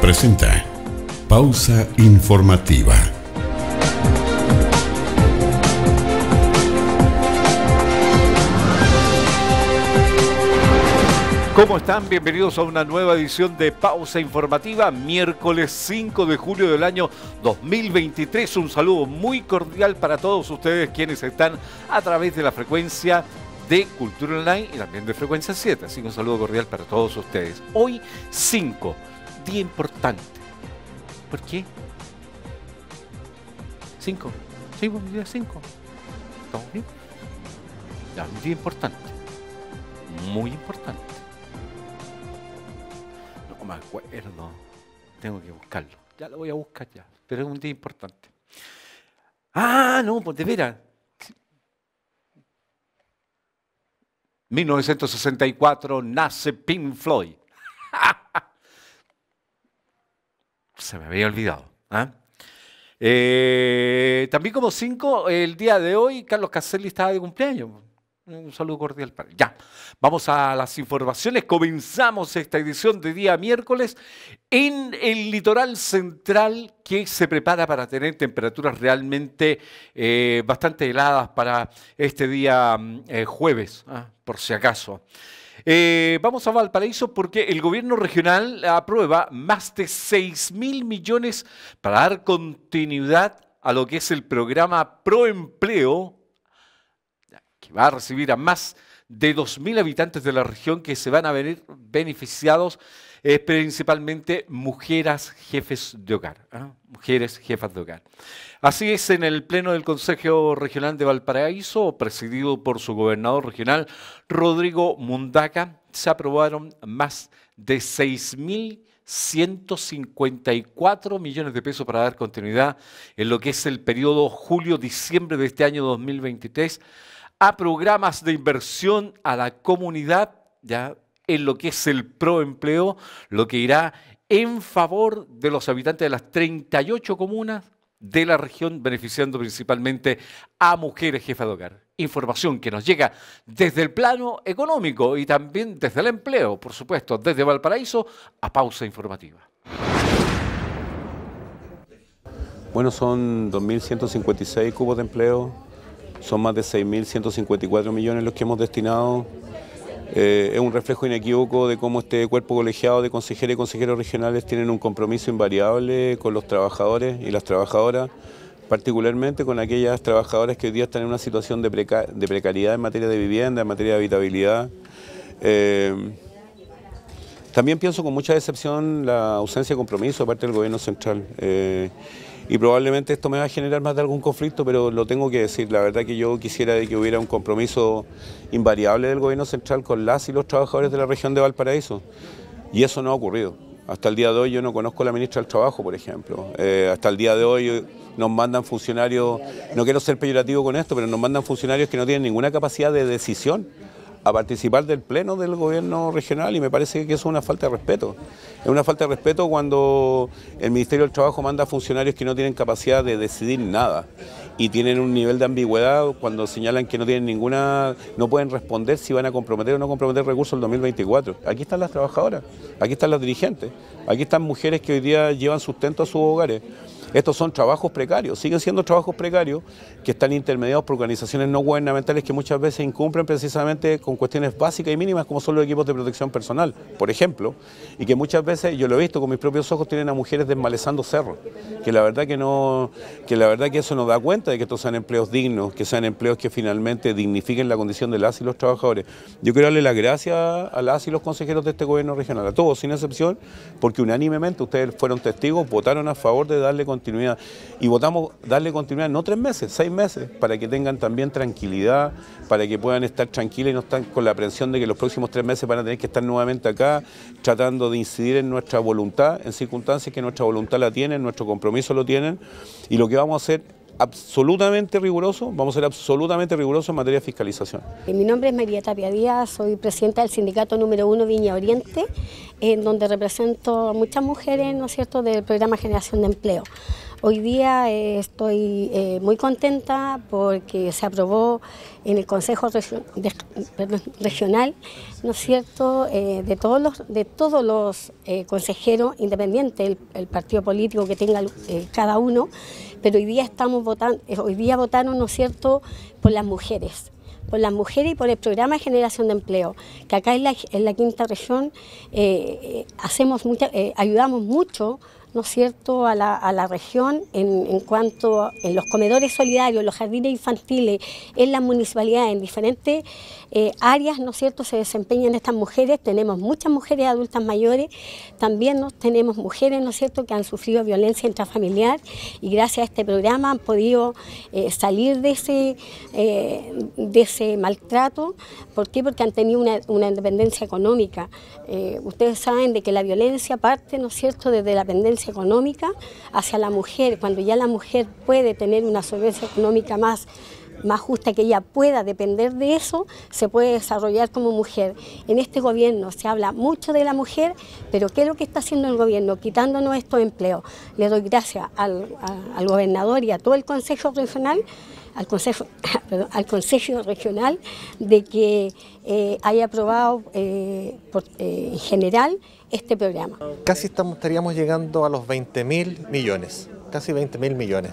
Presenta Pausa Informativa. ¿Cómo están? Bienvenidos a una nueva edición de Pausa Informativa, miércoles 5 de julio del año 2023. Un saludo muy cordial para todos ustedes quienes están a través de la frecuencia de Cultura Online y también de Frecuencia 7. Así que un saludo cordial para todos ustedes. Hoy 5, día importante. ¿Por qué? 5. 5, día 5. ¿Estamos bien? Ya, un día importante. Muy importante me acuerdo. Tengo que buscarlo. Ya lo voy a buscar ya. Pero es un día importante. Ah, no, pues de veras. 1964 nace Pink Floyd. Se me había olvidado. ¿ah? Eh, también como cinco, el día de hoy Carlos Caselli estaba de cumpleaños. Un saludo cordial para Ya, vamos a las informaciones. Comenzamos esta edición de día miércoles en el litoral central que se prepara para tener temperaturas realmente eh, bastante heladas para este día mm, eh, jueves, ah, por si acaso. Eh, vamos a Valparaíso porque el gobierno regional aprueba más de 6 mil millones para dar continuidad a lo que es el programa Proempleo va a recibir a más de 2.000 habitantes de la región que se van a venir beneficiados eh, principalmente mujeres jefes de hogar, ¿eh? mujeres jefas de hogar. Así es, en el Pleno del Consejo Regional de Valparaíso, presidido por su gobernador regional, Rodrigo Mundaca, se aprobaron más de 6.154 millones de pesos para dar continuidad en lo que es el periodo julio-diciembre de este año 2023 a programas de inversión a la comunidad, ya en lo que es el proempleo, lo que irá en favor de los habitantes de las 38 comunas de la región, beneficiando principalmente a mujeres jefas de hogar. Información que nos llega desde el plano económico y también desde el empleo, por supuesto, desde Valparaíso a pausa informativa. Bueno, son 2.156 cubos de empleo son más de 6.154 millones los que hemos destinado. Eh, es un reflejo inequívoco de cómo este cuerpo colegiado de consejeros y consejeros regionales tienen un compromiso invariable con los trabajadores y las trabajadoras, particularmente con aquellas trabajadoras que hoy día están en una situación de, precariedad en materia de vivienda, en materia de habitabilidad. Eh, también pienso con mucha decepción la ausencia de compromiso de parte del gobierno central. Eh, y probablemente esto me va a generar más de algún conflicto, pero lo tengo que decir. La verdad que yo quisiera de que hubiera un compromiso invariable del gobierno central con las y los trabajadores de la región de Valparaíso. Y eso no ha ocurrido. Hasta el día de hoy yo no conozco a la ministra del Trabajo, por ejemplo. Eh, hasta el día de hoy nos mandan funcionarios, no quiero ser peyorativo con esto, pero nos mandan funcionarios que no tienen ninguna capacidad de decisión a participar del pleno del gobierno regional y me parece que eso es una falta de respeto. Es una falta de respeto cuando el Ministerio del Trabajo manda a funcionarios que no tienen capacidad de decidir nada y tienen un nivel de ambigüedad cuando señalan que no tienen ninguna, no pueden responder si van a comprometer o no comprometer recursos el 2024. Aquí están las trabajadoras, aquí están las dirigentes, aquí están mujeres que hoy día llevan sustento a sus hogares. Estos son trabajos precarios, siguen siendo trabajos precarios que están intermediados por organizaciones no gubernamentales que muchas veces incumplen precisamente con cuestiones básicas y mínimas como son los equipos de protección personal, por ejemplo, y que muchas veces, yo lo he visto con mis propios ojos, tienen a mujeres desmalezando cerros, que la verdad que no, que la verdad que eso no da cuenta de que estos sean empleos dignos, que sean empleos que finalmente dignifiquen la condición de las y los trabajadores. Yo quiero darle las gracias a las y los consejeros de este gobierno regional, a todos, sin excepción, porque unánimemente ustedes fueron testigos, votaron a favor de darle con continuidad. Y votamos darle continuidad, no tres meses, seis meses, para que tengan también tranquilidad, para que puedan estar tranquilos y no están con la aprehensión... de que los próximos tres meses van a tener que estar nuevamente acá, tratando de incidir en nuestra voluntad, en circunstancias que nuestra voluntad la tienen, nuestro compromiso lo tienen. Y lo que vamos a hacer absolutamente riguroso, vamos a ser absolutamente rigurosos en materia de fiscalización. Eh, mi nombre es María Tapia Díaz, soy presidenta del sindicato número uno Viña Oriente, en donde represento a muchas mujeres, ¿no es cierto?, del programa Generación de Empleo. Hoy día eh, estoy eh, muy contenta porque se aprobó en el Consejo Regional, ¿no es cierto?, eh, de todos los, de todos los consejeros, independientes, el, partido político que tenga cada uno, pero hoy día estamos votando, hoy día votaron, ¿no es cierto?, por las mujeres por las mujeres y por el programa de generación de empleo, que acá en la, en la quinta región hacemos mucha, ayudamos mucho ¿no es cierto?, a la, a la región en, en, cuanto a en los comedores solidarios, los jardines infantiles, en las municipalidades, en diferentes eh, áreas, ¿no es cierto?, se desempeñan estas mujeres. Tenemos muchas mujeres adultas mayores, también nos tenemos mujeres, ¿no es cierto?, que han sufrido violencia intrafamiliar y gracias a este programa han podido eh, salir de ese, eh, de ese maltrato. ¿Por qué? Porque han tenido una, independencia económica. ustedes saben de que la violencia parte, ¿no es cierto?, desde la pendencia económica hacia la mujer, cuando ya la mujer puede tener una solvencia económica más más justa que ella pueda depender de eso, se puede desarrollar como mujer. En este gobierno se habla mucho de la mujer, pero ¿qué es lo que está haciendo el gobierno? Quitándonos estos empleos. Le doy gracias al, al gobernador y a todo el Consejo Regional al Consejo, al Consejo Regional de que eh, haya aprobado eh, eh, en general este programa. Casi estaríamos llegando a los 20 mil millones, casi 20 mil millones,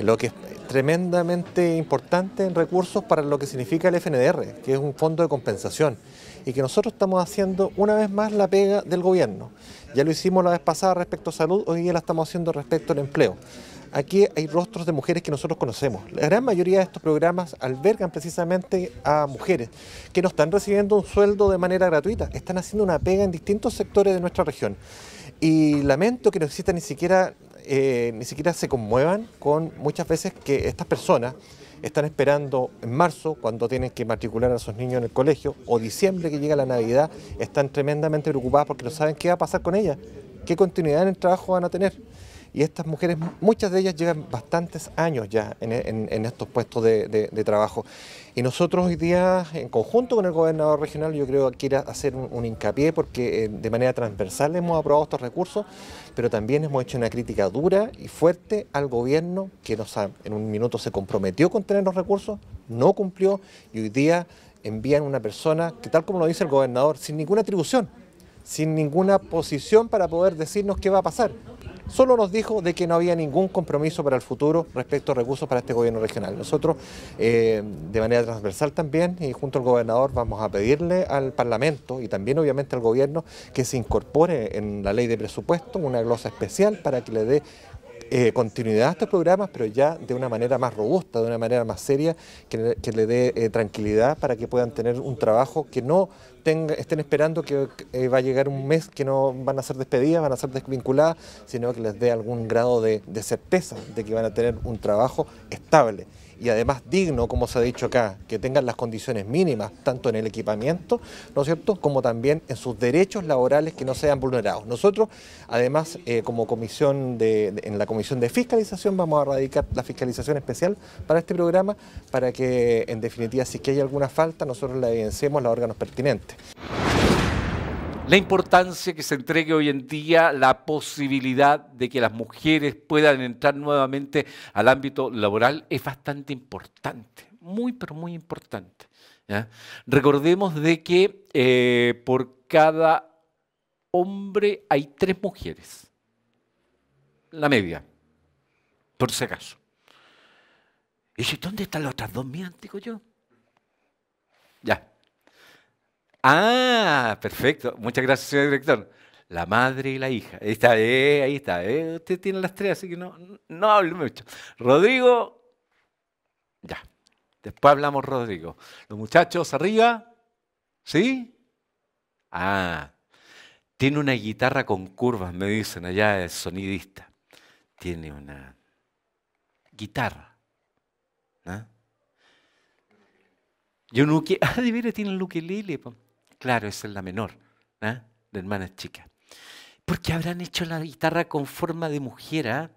lo que es tremendamente importante en recursos para lo que significa el FNDR, que es un fondo de compensación y que nosotros estamos haciendo una vez más la pega del gobierno. Ya lo hicimos la vez pasada respecto a salud, hoy día la estamos haciendo respecto al empleo aquí hay rostros de mujeres que nosotros conocemos. La gran mayoría de estos programas albergan precisamente a mujeres que no están recibiendo un sueldo de manera gratuita, están haciendo una pega en distintos sectores de nuestra región. Y lamento que no exista ni siquiera, eh, ni siquiera se conmuevan con muchas veces que estas personas están esperando en marzo, cuando tienen que matricular a sus niños en el colegio, o diciembre que llega la Navidad, están tremendamente preocupadas porque no saben qué va a pasar con ellas, qué continuidad en el trabajo van a tener y estas mujeres, muchas de ellas llevan bastantes años ya en, estos puestos de, trabajo. Y nosotros hoy día, en conjunto con el gobernador regional, yo creo que quiero hacer un, hincapié porque eh, de manera transversal hemos aprobado estos recursos, pero también hemos hecho una crítica dura y fuerte al gobierno que en un minuto se comprometió con tener los recursos, no cumplió y hoy día envían una persona que tal como lo dice el gobernador, sin ninguna atribución, sin ninguna posición para poder decirnos qué va a pasar solo nos dijo de que no había ningún compromiso para el futuro respecto a recursos para este gobierno regional. Nosotros, eh, de manera transversal también, y junto al gobernador, vamos a pedirle al Parlamento y también obviamente al gobierno que se incorpore en la ley de presupuesto una glosa especial para que le dé eh, continuidad a estos programas, pero ya de una manera más robusta, de una manera más seria, que, le dé eh, tranquilidad para que puedan tener un trabajo que no estén esperando que eh, va a llegar un mes que no van a ser despedidas, van a ser desvinculadas, sino que les dé algún grado de certeza de que van a tener un trabajo estable y además digno, como se ha dicho acá, que tengan las condiciones mínimas, tanto en el equipamiento, ¿no es cierto?, como también en sus derechos laborales que no sean vulnerados. Nosotros, además, eh, como comisión de, en la comisión de fiscalización, vamos a radicar la fiscalización especial para este programa, para que, en definitiva, si es que hay alguna falta, nosotros la evidenciemos a los órganos pertinentes. La importancia que se entregue hoy en día la posibilidad de que las mujeres puedan entrar nuevamente al ámbito laboral es bastante importante, muy pero muy importante. Recordemos de que eh, por cada hombre hay tres mujeres, la media, por si acaso. Y si, ¿dónde están las otras dos mías? Digo yo. Ya, Ah, perfecto. Muchas gracias, señor director. La madre y la hija. Ahí está, eh, ahí está. Eh. Usted tiene las tres, así que no, no hable mucho. Rodrigo, ya. Después hablamos, Rodrigo. Los muchachos arriba, ¿sí? Ah, tiene una guitarra con curvas, me dicen allá el sonidista. Tiene una guitarra. Yo no quiero. Ah, ah tiene el ukelele. Claro, esa es la menor, ¿ah? De la hermana chica. Porque habrán hecho la guitarra con forma de mujer, ¿ah?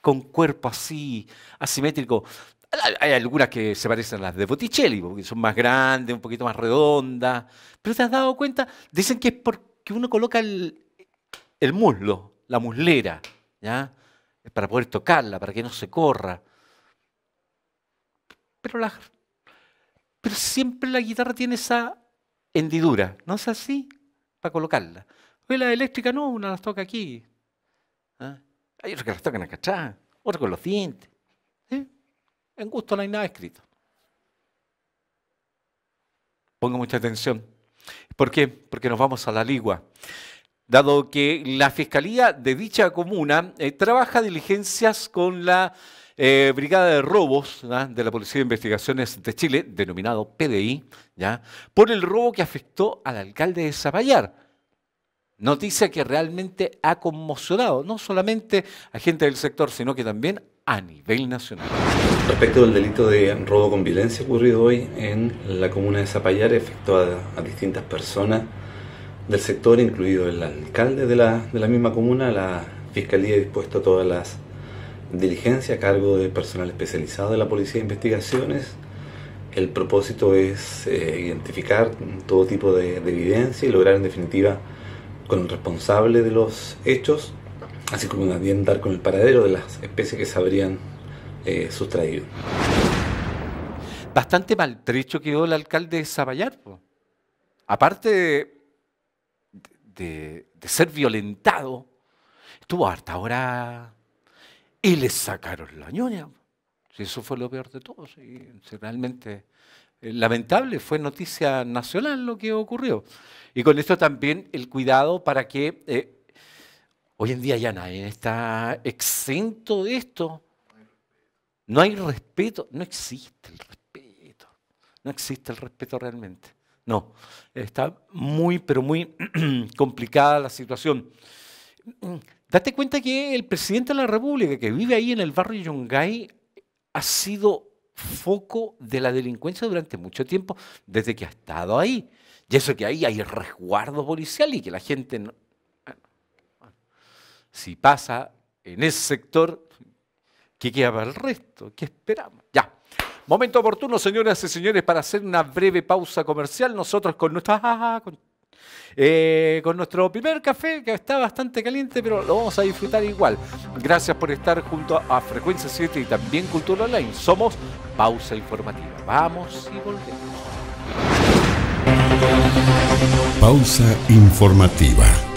con cuerpo así, asimétrico. Hay algunas que se parecen a las de Botticelli, porque son más grandes, un poquito más redondas. Pero te has dado cuenta, dicen que es porque uno coloca el, muslo, la muslera, ¿ya? para poder tocarla, para que no se corra. Pero, pero siempre la guitarra tiene esa hendidura. No es así para colocarla. Hoy la eléctrica no, una las toca aquí. ¿Ah? Hay otras que las tocan acá atrás, con los dientes. En gusto no hay nada escrito. Ponga mucha atención. ¿Por qué? Porque nos vamos a la ligua. Dado que la Fiscalía de dicha comuna eh, trabaja diligencias con la eh, Brigada de Robos de la Policía de Investigaciones de Chile, denominado PDI, ¿ya? por el robo que afectó al alcalde de Zapallar. Noticia que realmente ha conmocionado no solamente a gente del sector, sino que también a nivel nacional. Respecto del delito de robo con violencia ocurrido hoy en la comuna de Zapallar, afectó a, distintas personas del sector, incluido el alcalde de la, de la misma comuna, la fiscalía ha dispuesto a todas las diligencia a cargo de personal especializado de la Policía de Investigaciones. El propósito es eh, identificar todo tipo de, evidencia y lograr en definitiva con el responsable de los hechos, así como también dar con el paradero de las especies que se habrían eh, sustraído. Bastante maltrecho quedó el alcalde de Aparte de, ser violentado, estuvo harta ahora. Y le sacaron la ñoña. Eso fue lo peor de todo. realmente eh, lamentable, fue noticia nacional lo que ocurrió. Y con esto también el cuidado para que eh, hoy en día ya nadie está exento de esto. No hay respeto, no existe el respeto, no existe el respeto realmente. No, está muy, pero muy complicada la situación date cuenta que el presidente de la República, que vive ahí en el barrio Yungay, ha sido foco de la delincuencia durante mucho tiempo, desde que ha estado ahí. Y eso que ahí hay resguardo policial y que la gente... No, si pasa en ese sector, ¿qué queda para el resto? ¿Qué esperamos? Ya. Momento oportuno, señoras y señores, para hacer una breve pausa comercial. Nosotros con nuestra... Ah, ah, ah, eh, con nuestro primer café, que está bastante caliente, pero lo vamos a disfrutar igual. Gracias por estar junto a Frecuencia 7 y también Cultura Online. Somos Pausa Informativa. Vamos y volvemos. Pausa Informativa.